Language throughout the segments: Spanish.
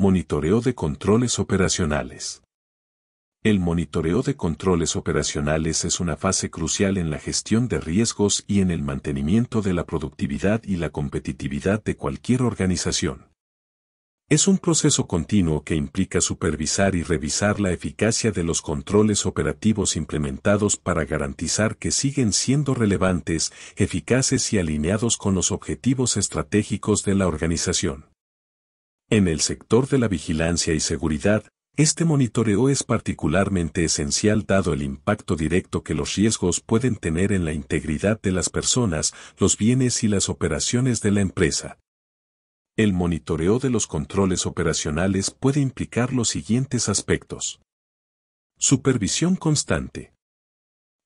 Monitoreo de controles operacionales. El monitoreo de controles operacionales es una fase crucial en la gestión de riesgos y en el mantenimiento de la productividad y la competitividad de cualquier organización. Es un proceso continuo que implica supervisar y revisar la eficacia de los controles operativos implementados para garantizar que siguen siendo relevantes, eficaces y alineados con los objetivos estratégicos de la organización. En el sector de la vigilancia y seguridad, este monitoreo es particularmente esencial dado el impacto directo que los riesgos pueden tener en la integridad de las personas, los bienes y las operaciones de la empresa. El monitoreo de los controles operacionales puede implicar los siguientes aspectos. Supervisión constante.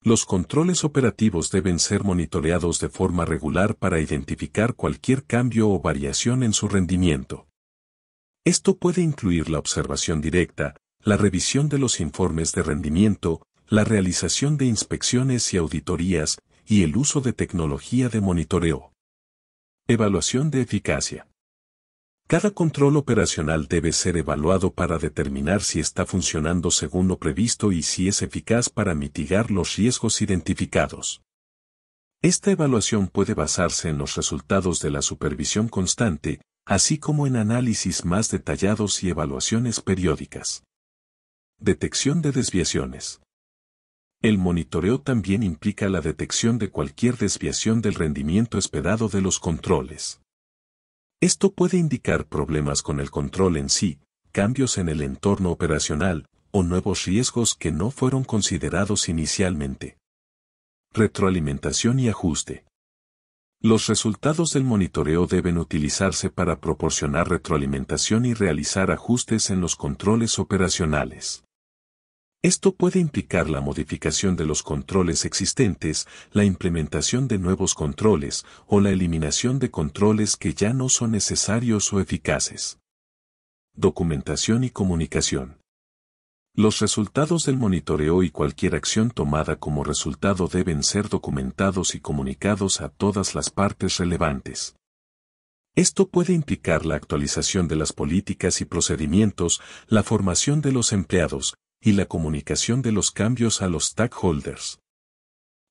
Los controles operativos deben ser monitoreados de forma regular para identificar cualquier cambio o variación en su rendimiento. Esto puede incluir la observación directa, la revisión de los informes de rendimiento, la realización de inspecciones y auditorías, y el uso de tecnología de monitoreo. Evaluación de eficacia. Cada control operacional debe ser evaluado para determinar si está funcionando según lo previsto y si es eficaz para mitigar los riesgos identificados. Esta evaluación puede basarse en los resultados de la supervisión constante, así como en análisis más detallados y evaluaciones periódicas. Detección de desviaciones. El monitoreo también implica la detección de cualquier desviación del rendimiento esperado de los controles. Esto puede indicar problemas con el control en sí, cambios en el entorno operacional, o nuevos riesgos que no fueron considerados inicialmente. Retroalimentación y ajuste. Los resultados del monitoreo deben utilizarse para proporcionar retroalimentación y realizar ajustes en los controles operacionales. Esto puede implicar la modificación de los controles existentes, la implementación de nuevos controles o la eliminación de controles que ya no son necesarios o eficaces. Documentación y comunicación. Los resultados del monitoreo y cualquier acción tomada como resultado deben ser documentados y comunicados a todas las partes relevantes. Esto puede implicar la actualización de las políticas y procedimientos, la formación de los empleados y la comunicación de los cambios a los stakeholders.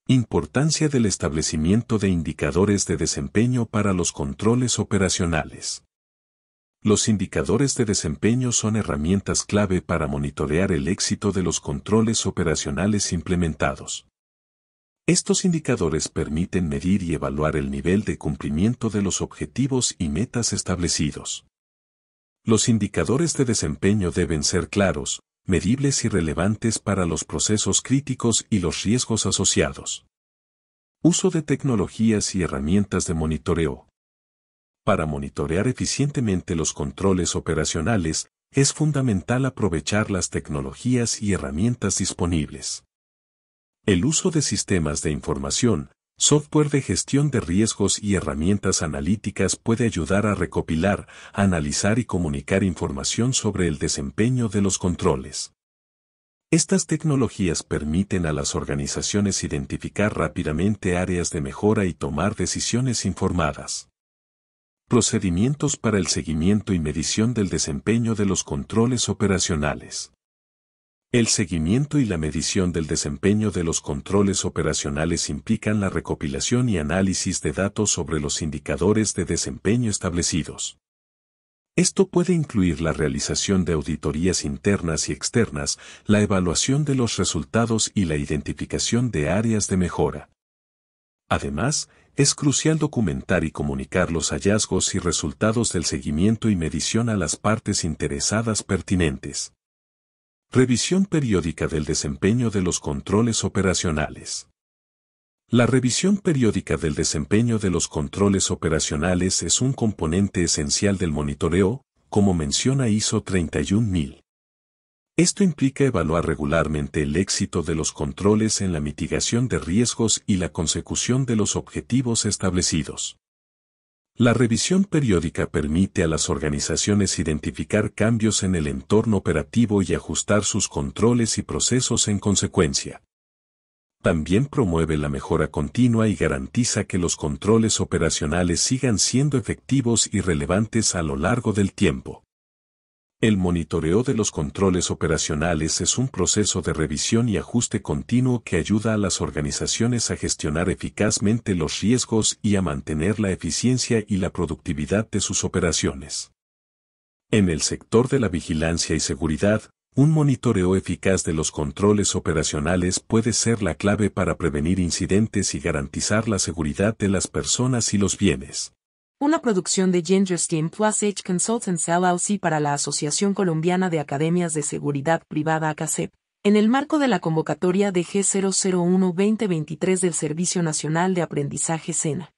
Importancia del establecimiento de indicadores de desempeño para los controles operacionales. Los indicadores de desempeño son herramientas clave para monitorear el éxito de los controles operacionales implementados. Estos indicadores permiten medir y evaluar el nivel de cumplimiento de los objetivos y metas establecidos. Los indicadores de desempeño deben ser claros, medibles y relevantes para los procesos críticos y los riesgos asociados. Uso de tecnologías y herramientas de monitoreo. Para monitorear eficientemente los controles operacionales, es fundamental aprovechar las tecnologías y herramientas disponibles. El uso de sistemas de información, software de gestión de riesgos y herramientas analíticas puede ayudar a recopilar, analizar y comunicar información sobre el desempeño de los controles. Estas tecnologías permiten a las organizaciones identificar rápidamente áreas de mejora y tomar decisiones informadas. Procedimientos para el seguimiento y medición del desempeño de los controles operacionales. El seguimiento y la medición del desempeño de los controles operacionales implican la recopilación y análisis de datos sobre los indicadores de desempeño establecidos. Esto puede incluir la realización de auditorías internas y externas, la evaluación de los resultados y la identificación de áreas de mejora. Además, es crucial documentar y comunicar los hallazgos y resultados del seguimiento y medición a las partes interesadas pertinentes. Revisión periódica del desempeño de los controles operacionales. La revisión periódica del desempeño de los controles operacionales es un componente esencial del monitoreo, como menciona ISO 31000. Esto implica evaluar regularmente el éxito de los controles en la mitigación de riesgos y la consecución de los objetivos establecidos. La revisión periódica permite a las organizaciones identificar cambios en el entorno operativo y ajustar sus controles y procesos en consecuencia. También promueve la mejora continua y garantiza que los controles operacionales sigan siendo efectivos y relevantes a lo largo del tiempo. El monitoreo de los controles operacionales es un proceso de revisión y ajuste continuo que ayuda a las organizaciones a gestionar eficazmente los riesgos y a mantener la eficiencia y la productividad de sus operaciones. En el sector de la vigilancia y seguridad, un monitoreo eficaz de los controles operacionales puede ser la clave para prevenir incidentes y garantizar la seguridad de las personas y los bienes una producción de Gingerstein Plus H Consultants LLC para la Asociación Colombiana de Academias de Seguridad Privada ACACEP, en el marco de la convocatoria de G001-2023 del Servicio Nacional de Aprendizaje SENA.